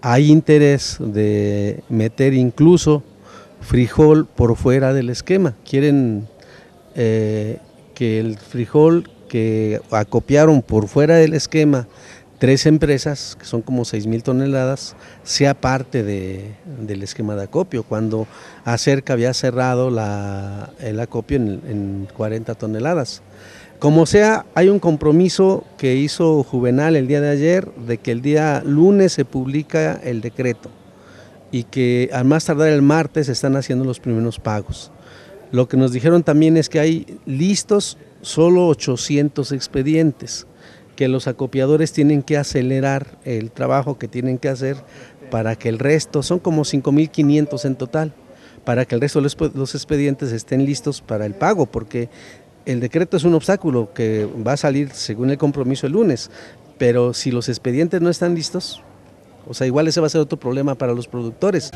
hay interés de meter incluso frijol por fuera del esquema. Quieren eh, que el frijol que acopiaron por fuera del esquema tres empresas, que son como 6.000 toneladas, sea parte del esquema de acopio, cuando acerca había cerrado la, el acopio en, en 40 toneladas. Como sea, hay un compromiso que hizo Juvenal el día de ayer de que el día lunes se publica el decreto y que al más tardar el martes están haciendo los primeros pagos. Lo que nos dijeron también es que hay listos solo 800 expedientes que los acopiadores tienen que acelerar el trabajo que tienen que hacer para que el resto, son como 5.500 en total, para que el resto de los expedientes estén listos para el pago, porque el decreto es un obstáculo que va a salir según el compromiso el lunes, pero si los expedientes no están listos, o sea, igual ese va a ser otro problema para los productores.